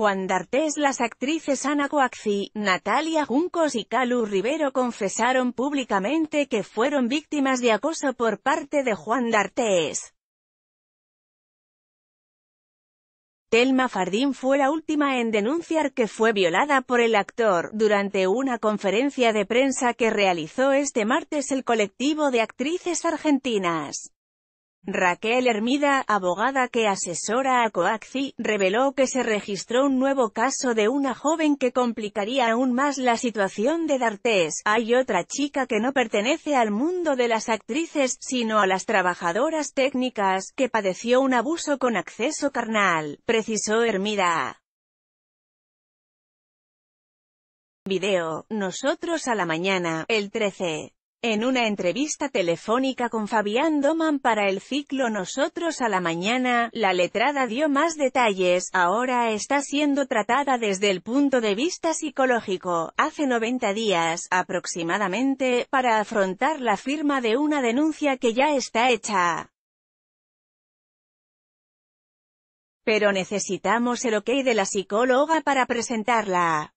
Juan D'Artes las actrices Ana Coaxi, Natalia Juncos y Calu Rivero confesaron públicamente que fueron víctimas de acoso por parte de Juan d'Artés. Telma Fardín fue la última en denunciar que fue violada por el actor. Durante una conferencia de prensa que realizó este martes el colectivo de actrices argentinas, Raquel Hermida, abogada que asesora a Coaxi, reveló que se registró un nuevo caso de una joven que complicaría aún más la situación de D'Artes. Hay otra chica que no pertenece al mundo de las actrices, sino a las trabajadoras técnicas, que padeció un abuso con acceso carnal, precisó Hermida. Video, nosotros a la mañana, el 13. En una entrevista telefónica con Fabián Doman para el ciclo Nosotros a la Mañana, la letrada dio más detalles, ahora está siendo tratada desde el punto de vista psicológico, hace 90 días, aproximadamente, para afrontar la firma de una denuncia que ya está hecha. Pero necesitamos el ok de la psicóloga para presentarla.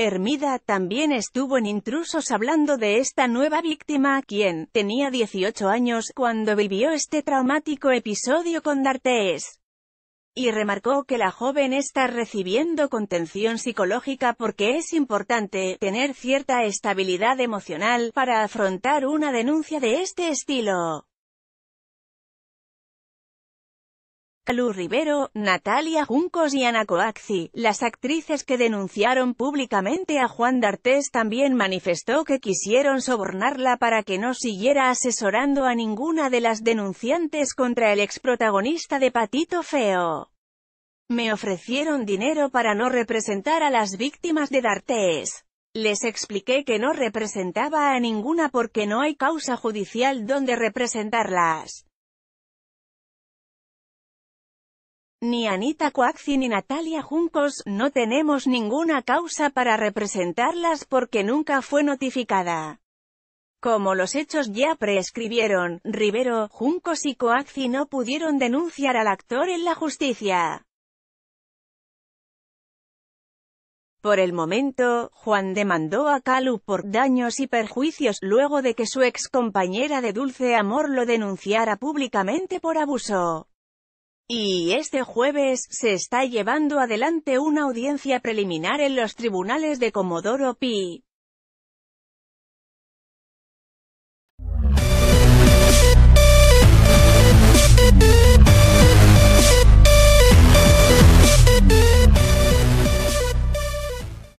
Hermida también estuvo en Intrusos hablando de esta nueva víctima, quien tenía 18 años cuando vivió este traumático episodio con D'Artes. Y remarcó que la joven está recibiendo contención psicológica porque es importante tener cierta estabilidad emocional para afrontar una denuncia de este estilo. Lu Rivero, Natalia Juncos y Ana Coaxi, las actrices que denunciaron públicamente a Juan D'Artés también manifestó que quisieron sobornarla para que no siguiera asesorando a ninguna de las denunciantes contra el exprotagonista de Patito Feo. Me ofrecieron dinero para no representar a las víctimas de D'Artés. Les expliqué que no representaba a ninguna porque no hay causa judicial donde representarlas. Ni Anita Coaxi ni Natalia Juncos, no tenemos ninguna causa para representarlas porque nunca fue notificada. Como los hechos ya prescribieron, Rivero, Juncos y Coaxi no pudieron denunciar al actor en la justicia. Por el momento, Juan demandó a Calu por daños y perjuicios luego de que su ex compañera de Dulce Amor lo denunciara públicamente por abuso. Y este jueves, se está llevando adelante una audiencia preliminar en los tribunales de Comodoro Pi.